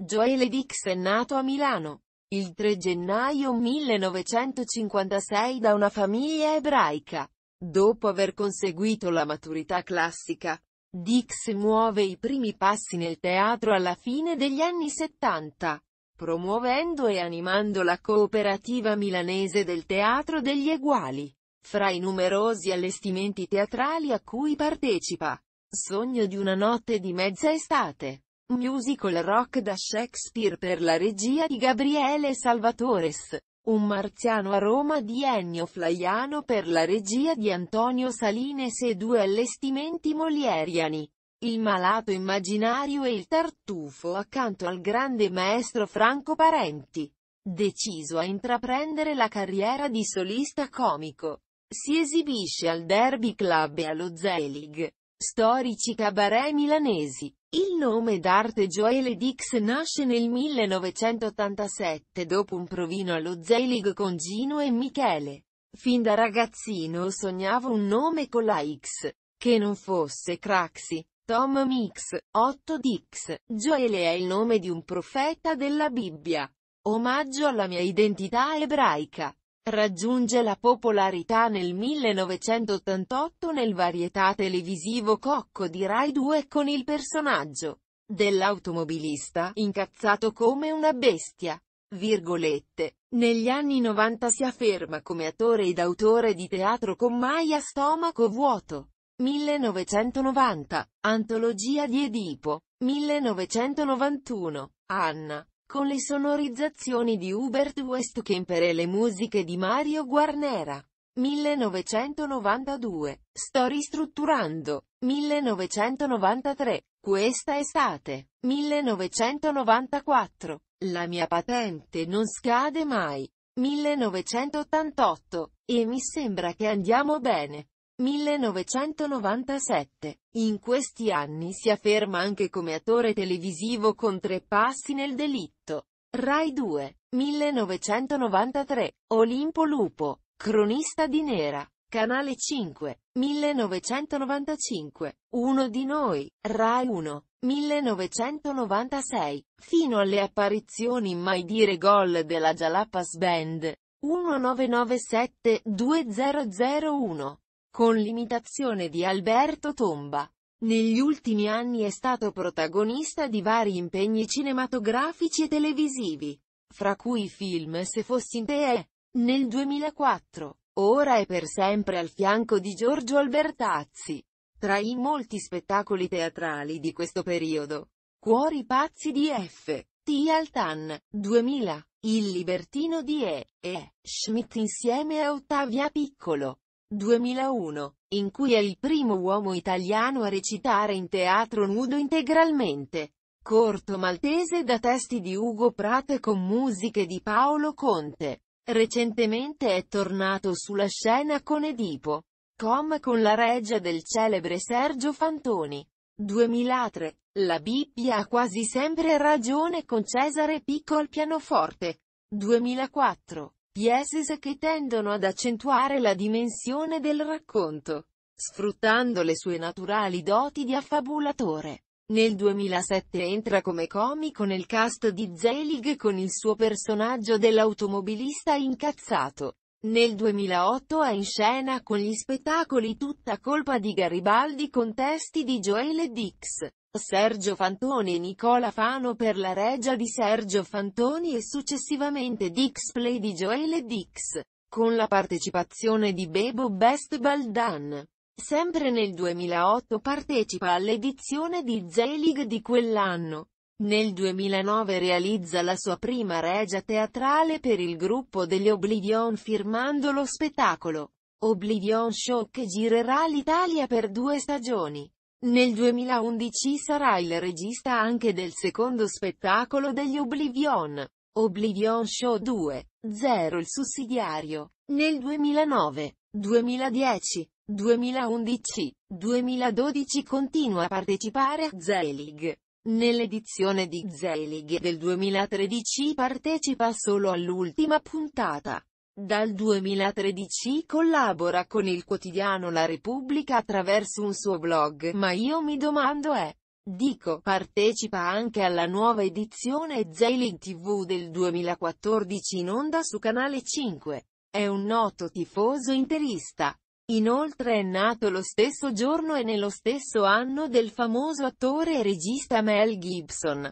Joele Dix è nato a Milano il 3 gennaio 1956 da una famiglia ebraica. Dopo aver conseguito la maturità classica, Dix muove i primi passi nel teatro alla fine degli anni 70, promuovendo e animando la cooperativa milanese del Teatro degli Eguali. Fra i numerosi allestimenti teatrali a cui partecipa, Sogno di una notte di mezza estate Musical rock da Shakespeare per la regia di Gabriele Salvatores. Un marziano a Roma di Ennio Flaiano per la regia di Antonio Salines e due allestimenti molieriani. Il malato immaginario e il tartufo accanto al grande maestro Franco Parenti. Deciso a intraprendere la carriera di solista comico. Si esibisce al Derby Club e allo Zelig. Storici cabaret milanesi. Il nome d'arte Joele Dix nasce nel 1987 dopo un provino allo Zeilig con Gino e Michele. Fin da ragazzino sognavo un nome con la X, che non fosse Craxi, Tom Mix, Otto Dix. Joele è il nome di un profeta della Bibbia. Omaggio alla mia identità ebraica. Raggiunge la popolarità nel 1988 nel varietà televisivo Cocco di Rai 2 con il personaggio dell'automobilista, incazzato come una bestia. Virgolette. Negli anni 90 si afferma come attore ed autore di teatro con Mai a stomaco vuoto. 1990. Antologia di Edipo. 1991. Anna con le sonorizzazioni di Hubert Westkemper e le musiche di Mario Guarnera. 1992. Sto ristrutturando. 1993. Questa estate. 1994. La mia patente non scade mai. 1988. E mi sembra che andiamo bene. 1997. In questi anni si afferma anche come attore televisivo con tre passi nel delitto. Rai 2. 1993. Olimpo Lupo. Cronista di Nera. Canale 5. 1995. Uno di noi. Rai 1. 1996. Fino alle apparizioni mai dire gol della Jalapas Band. 1997-2001 con l'imitazione di Alberto Tomba. Negli ultimi anni è stato protagonista di vari impegni cinematografici e televisivi, fra cui film Se fossi in te e nel 2004. Ora è per sempre al fianco di Giorgio Albertazzi. Tra i molti spettacoli teatrali di questo periodo, Cuori pazzi di F. T. Altan, 2000, Il libertino di E. E. Schmidt insieme a Ottavia Piccolo, 2001, in cui è il primo uomo italiano a recitare in teatro nudo integralmente. Corto maltese da testi di Ugo Prate con musiche di Paolo Conte. Recentemente è tornato sulla scena con Edipo. Com con la regia del celebre Sergio Fantoni. 2003. La Bibbia ha quasi sempre ragione con Cesare Picco al pianoforte. 2004 pieces che tendono ad accentuare la dimensione del racconto, sfruttando le sue naturali doti di affabulatore. Nel 2007 entra come comico nel cast di Zelig con il suo personaggio dell'automobilista incazzato. Nel 2008 è in scena con gli spettacoli Tutta colpa di Garibaldi con testi di Joelle Dix, Sergio Fantoni e Nicola Fano per la regia di Sergio Fantoni e successivamente Dix Play di Joelle Dix, con la partecipazione di Bebo Best Baldan. Sempre nel 2008 partecipa all'edizione di Zelig di quell'anno. Nel 2009 realizza la sua prima regia teatrale per il gruppo degli Oblivion firmando lo spettacolo Oblivion Show che girerà l'Italia per due stagioni. Nel 2011 sarà il regista anche del secondo spettacolo degli Oblivion, Oblivion Show 2, 0 il sussidiario. Nel 2009, 2010, 2011, 2012 continua a partecipare a Zelig. Nell'edizione di Zelig del 2013 partecipa solo all'ultima puntata. Dal 2013 collabora con il quotidiano La Repubblica attraverso un suo blog, ma io mi domando è. Dico, partecipa anche alla nuova edizione Zelig TV del 2014 in onda su Canale 5. È un noto tifoso interista. Inoltre è nato lo stesso giorno e nello stesso anno del famoso attore e regista Mel Gibson.